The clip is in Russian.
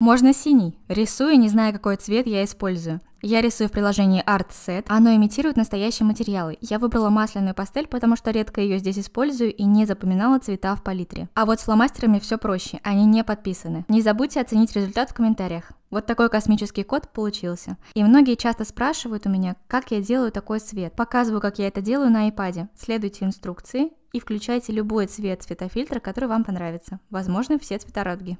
Можно синий. Рисую, не зная, какой цвет я использую. Я рисую в приложении Art Set. Оно имитирует настоящие материалы. Я выбрала масляную пастель, потому что редко ее здесь использую и не запоминала цвета в палитре. А вот с фломастерами все проще, они не подписаны. Не забудьте оценить результат в комментариях. Вот такой космический код получился. И многие часто спрашивают у меня, как я делаю такой цвет. Показываю, как я это делаю на iPad. Следуйте инструкции и включайте любой цвет цветофильтра, который вам понравится. Возможно, все цвета радуги.